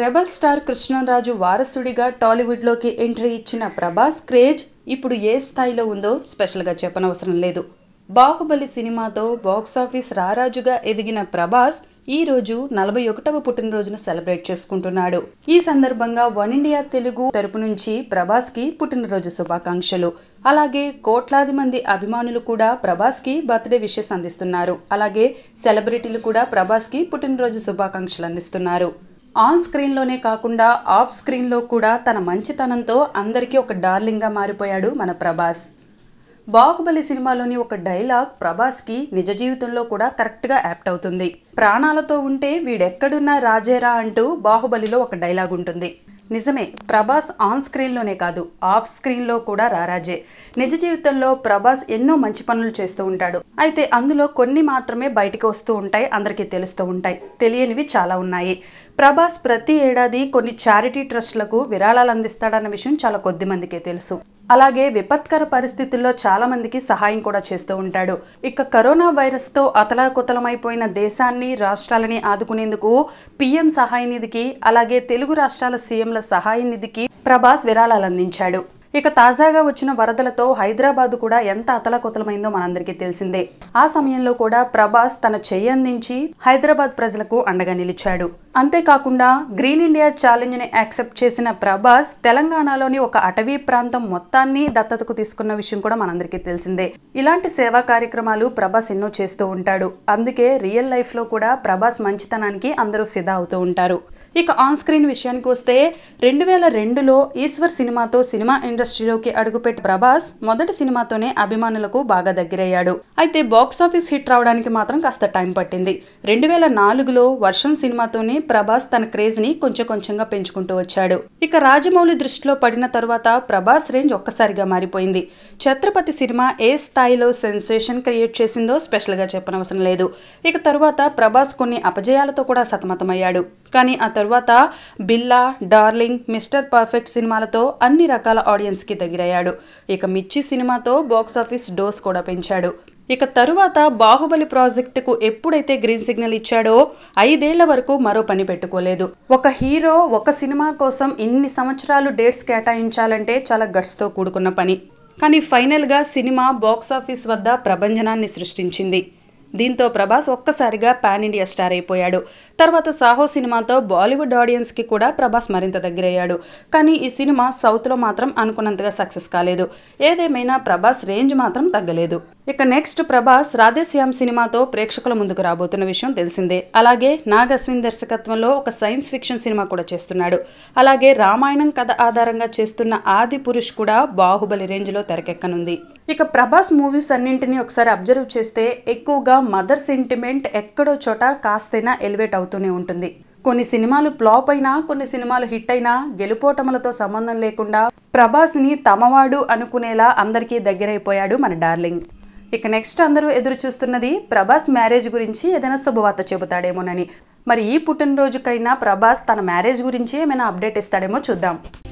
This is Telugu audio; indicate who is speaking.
Speaker 1: రెబల్ స్టార్ కృష్ణరాజు వారసుడిగా టాలీవుడ్లోకి ఎంట్రీ ఇచ్చిన ప్రభాస్ క్రేజ్ ఇప్పుడు ఏ స్థాయిలో ఉందో స్పెషల్గా చెప్పనవసరం లేదు బాహుబలి సినిమాతో బాక్సాఫీస్ రారాజుగా ఎదిగిన ప్రభాస్ ఈ రోజు నలభై ఒకటవ పుట్టినరోజున సెలబ్రేట్ చేసుకుంటున్నాడు ఈ సందర్భంగా వన్ ఇండియా తెలుగు తరపు నుంచి ప్రభాస్ కి పుట్టినరోజు శుభాకాంక్షలు అలాగే కోట్లాది మంది అభిమానులు కూడా ప్రభాస్ కి బర్త్డే విషెస్ అందిస్తున్నారు అలాగే సెలబ్రిటీలు కూడా ప్రభాస్ కి పుట్టినరోజు శుభాకాంక్షలు అందిస్తున్నారు ఆన్ స్క్రీన్లోనే కాకుండా ఆఫ్ స్క్రీన్లో కూడా తన మంచితనంతో అందరికీ ఒక డార్లింగ్గా మారిపోయాడు మన ప్రభాస్ బాహుబలి సినిమాలోని ఒక డైలాగ్ ప్రభాస్కి నిజ జీవితంలో కూడా కరెక్ట్గా యాప్ట్ అవుతుంది ప్రాణాలతో ఉంటే వీడెక్కడున్నా రాజేరా అంటూ బాహుబలిలో ఒక డైలాగ్ ఉంటుంది నిజమే ప్రభాస్ ఆన్ స్క్రీన్లోనే కాదు ఆఫ్ స్క్రీన్లో కూడా రారాజే నిజ జీవితంలో ప్రభాస్ ఎన్నో మంచి పనులు చేస్తూ ఉంటాడు అయితే అందులో కొన్ని మాత్రమే బయటకు వస్తూ ఉంటాయి అందరికీ తెలుస్తూ ఉంటాయి తెలియనివి చాలా ఉన్నాయి ప్రభాస్ ప్రతి ఏడాది కొన్ని చారిటీ ట్రస్ట్లకు విరాళాలు అందిస్తాడన్న విషయం చాలా కొద్ది మందికే తెలుసు అలాగే విపత్కర పరిస్థితుల్లో చాలామందికి సహాయం కూడా చేస్తూ ఉంటాడు ఇక కరోనా వైరస్తో అతలాకుతలమైపోయిన దేశాన్ని రాష్ట్రాలని ఆదుకునేందుకు పీఎం సహాయ నిధికి అలాగే తెలుగు రాష్ట్రాల సీఎంల సహాయ నిధికి ప్రభాస్ విరాళాలు అందించాడు ఇక తాజాగా వచ్చిన వరదలతో హైదరాబాద్ కూడా ఎంత అతలకుతలమైందో మనందరికీ తెలిసిందే ఆ సమయంలో కూడా ప్రభాస్ తన చెయ్యందించి హైదరాబాద్ ప్రజలకు అండగా నిలిచాడు అంతేకాకుండా గ్రీన్ ఇండియా ఛాలెంజ్ని యాక్సెప్ట్ చేసిన ప్రభాస్ తెలంగాణలోని ఒక అటవీ ప్రాంతం మొత్తాన్ని దత్తతకు తీసుకున్న విషయం కూడా మనందరికీ తెలిసిందే ఇలాంటి సేవా కార్యక్రమాలు ప్రభాస్ ఎన్నో చేస్తూ ఉంటాడు అందుకే రియల్ లైఫ్లో కూడా ప్రభాస్ మంచితనానికి అందరూ ఫిదా అవుతూ ఉంటారు ఇక ఆన్ స్క్రీన్ విషయానికి వస్తే రెండు వేల రెండులో ఈశ్వర్ సినిమాతో సినిమా ఇండస్ట్రీలోకి అడుగుపెట్టి ప్రభాస్ మొదటి సినిమాతోనే అభిమానులకు బాగా దగ్గరయ్యాడు అయితే బాక్సాఫీస్ హిట్ రావడానికి మాత్రం కాస్త టైం పట్టింది రెండు వేల నాలుగులో వర్షం సినిమాతోనే ప్రభాస్ తన క్రేజ్ని కొంచెం కొంచెంగా పెంచుకుంటూ వచ్చాడు ఇక రాజమౌళి దృష్టిలో పడిన తరువాత ప్రభాస్ రేంజ్ ఒక్కసారిగా మారిపోయింది ఛత్రపతి సినిమా ఏ స్థాయిలో సెన్సేషన్ క్రియేట్ చేసిందో స్పెషల్గా చెప్పనవసరం లేదు ఇక తరువాత ప్రభాస్ కొన్ని అపజయాలతో కూడా సతమతమయ్యాడు కానీ ఆ తరువాత బిల్లా డార్లింగ్ మిస్టర్ పర్ఫెక్ట్ సినిమాలతో అన్ని రకాల ఆడియన్స్కి దగ్గరయ్యాడు ఇక మిర్చి సినిమాతో బాక్సాఫీస్ డోస్ కూడా పెంచాడు ఇక తరువాత బాహుబలి ప్రాజెక్టుకు ఎప్పుడైతే గ్రీన్ సిగ్నల్ ఇచ్చాడో ఐదేళ్ల వరకు మరో పని పెట్టుకోలేదు ఒక హీరో ఒక సినిమా కోసం ఇన్ని సంవత్సరాలు డేట్స్ కేటాయించాలంటే చాలా గట్స్తో కూడుకున్న పని కానీ ఫైనల్గా సినిమా బాక్సాఫీస్ వద్ద ప్రభంజనాన్ని సృష్టించింది దీంతో ప్రభాస్ ఒక్కసారిగా పాన్ ఇండియా స్టార్ అయిపోయాడు తర్వాత సాహో సినిమాతో బాలీవుడ్ ఆడియన్స్కి కూడా ప్రభాస్ మరింత దగ్గరయ్యాడు కానీ ఈ సినిమా సౌత్లో మాత్రం అనుకున్నంతగా సక్సెస్ కాలేదు ఏదేమైనా ప్రభాస్ రేంజ్ మాత్రం తగ్గలేదు ఇక నెక్స్ట్ ప్రభాస్ రాధేశ్యామ్ సినిమాతో ప్రేక్షకుల ముందుకు రాబోతున్న విషయం తెలిసిందే అలాగే నాగస్విన్ దర్శకత్వంలో ఒక సైన్స్ ఫిక్షన్ సినిమా కూడా చేస్తున్నాడు అలాగే రామాయణం కథ ఆధారంగా చేస్తున్న ఆది పురుష్ కూడా బాహుబలి రేంజ్లో తెరకెక్కనుంది ఇక ప్రభాస్ మూవీస్ అన్నింటినీ ఒకసారి అబ్జర్వ్ చేస్తే ఎక్కువగా మదర్ సెంటిమెంట్ ఎక్కడో చోట కాస్తైనా ఎలివేట్ అవుతూనే ఉంటుంది కొన్ని సినిమాలు ఫ్లాప్ అయినా కొన్ని సినిమాలు హిట్ అయినా గెలుపోటములతో సంబంధం లేకుండా ప్రభాస్ని తమవాడు అనుకునేలా అందరికీ దగ్గరైపోయాడు మన డార్లింగ్ ఇక నెక్స్ట్ అందరూ ఎదురు చూస్తున్నది ప్రభాస్ మ్యారేజ్ గురించి ఏదైనా శుభవార్త చెబుతాడేమోనని మరి ఈ పుట్టినరోజుకైనా ప్రభాస్ తన మ్యారేజ్ గురించి ఏమైనా అప్డేట్ ఇస్తాడేమో చూద్దాం